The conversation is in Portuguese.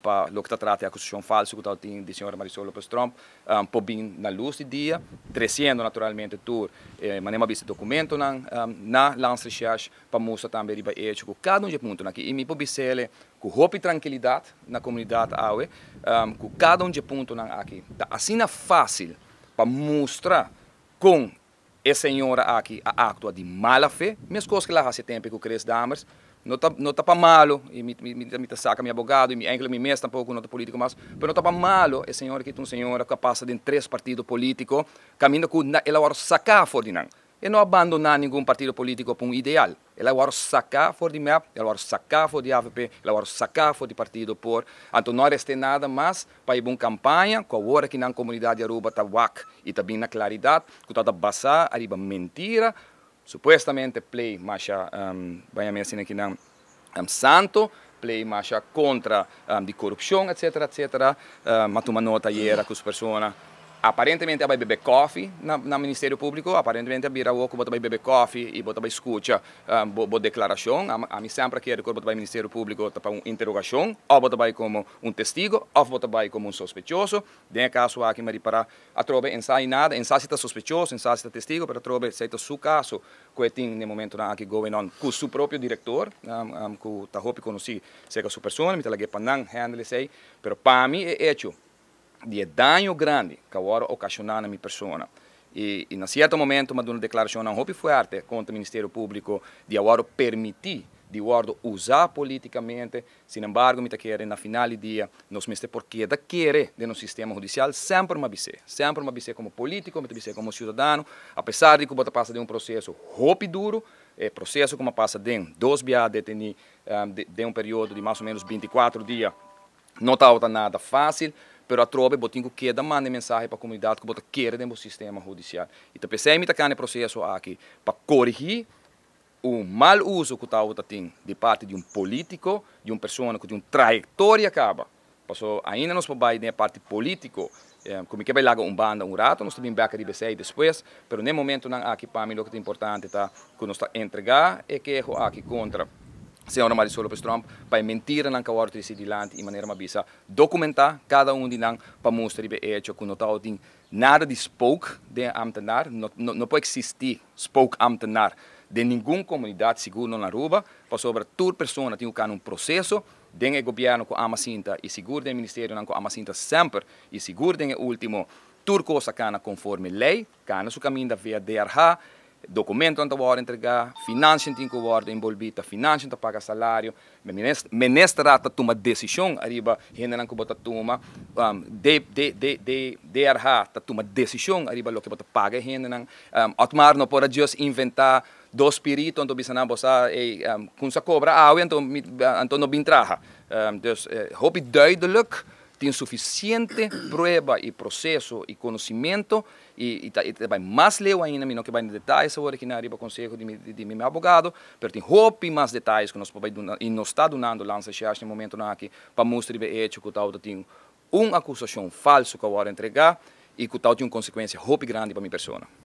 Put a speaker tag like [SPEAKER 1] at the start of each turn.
[SPEAKER 1] para o que pa loktatrate ako sosyon falso ko tem de senhora Marisol Lopez Trump um, po bin na luz do dia crescendo naturalmente tur eh, manema visto documento na um, na lans recherche para mostrar também riba echo com cada um ponto e que imi dizer com roupa e tranquilidade na comunidade aue, um, cada um ponto na aqui não é fácil para mostrar com essa senhora aqui a actua de mala fé, mesmo que lá há tempo que o Cres Damers, não tá não tá para malo e me me, me, me saca meu abogado e me engla me mesmo tampouco não tá político mas para não tá para malo é senhor que é um senhora que passa de três partidos políticos caminho com ele agora sacar fordinan e não abandonar nenhum partido político para um ideal. Ela agora sacar a de MEP, ela agora sacar a de AVP, ela agora sacar a fordi partido por. Então não resta nada mais para ir uma campanha, com a hora que na comunidade de Aruba está e bem na claridade, que está a passar, arriba mentira, supuestamente play masha um, banhamensene que não um, santo play masha contra um, ehm, de corrupção eccetera, etc uh, ehm, mas uma nota era com as pessoas aparentemente vai beber coffee na, na Ministério Público, aparentemente vira o bota vai beber coffee e bota vai escuta um, ah, bo, declaração, a, a mim sempre quero que bota vai Ministério Público tá para uma interrogação, ou bota vai como um testigo, ou bota vai como um suspeitoso, de caso aqui me para a trobe não nada, não se está suspeitoso, não se está testigo, para a trobe se está seu caso, que tem no momento na aqui going on, com seu próprio diretor, ah, ah, um, um, que está roupa conheci, seja sua pessoa, me está lá que para não handle sei, mas para mim é, é hecho, de dano grande que agora ocasiona na minha pessoa E, in certo momento, ma una declarazione un po' forte contra o Ministério Público de agora permitir de ordo usar politicamente, sin embargo, me querer na final do dia, nós meste porque da querer de no sistema judicial sempre uma bice, sempre uma bice como político, mita bice como cidadão, apesar de que bota passa de um processo roupe duro, é processo como passa de dois bia ah, de, de um período de mais ou menos 24 dias, não está nada fácil, Pero a trobe botin que queda manda mensagem para a comunidade que bota queira dentro do sistema judicial. E também sempre está no processo aqui para corrigir o mal uso que o tá tem de parte de um político, de uma pessoa que tem uma trajetória acaba. Passou ainda nós para a parte político, eh, como é que vai lá um bando, um rato, nós também beca de BCI depois, mas no momento não aqui para mim o que é importante tá que nós e que é que aqui contra señor Marisol lópez Trump, para mentir en la de Sidiland Ciudadanos de más mabisa, documentar cada uno de nós para mostrar que é que no tal nada de spoke de amtenar, no no não existir spoke amtenar de ninguna comunidad, seguro la Ruba para sobre toda persona tem un processo, den o gobierno com con cinta y seguro del ministerio não Amacinta siempre y sempre e seguro den último turco sacana conforme lei, cana su camino da via DRH, documento te worden entregar, financiën te worden envolvida, finanças te pagar salário. Minister nesta data toen decisão arriba hinder ko bota tuma um, de de de de DRH dat toen decisão arriba lo que bota paga hinder nang um, atmar não pode Dios inventar dos pirito eh, ah, então bisa na bosa e um, kun cobra awi ah, então então no bintraha. Um, dus uh, eh, hoop duidelijk tem suficiente prova e processo e conhecimento e, e, tá, e também mais leu ainda, não que vai em detalhes agora aqui na Arriba Conselho de, de, de meu advogado, mas tem roupa mais detalhes que nós vai e não está donando lança já neste momento na aqui para mostrar o é que o tal tem uma acusação falsa que eu vou entregar e que o tal tem uma consequência roupa grande para minha pessoa.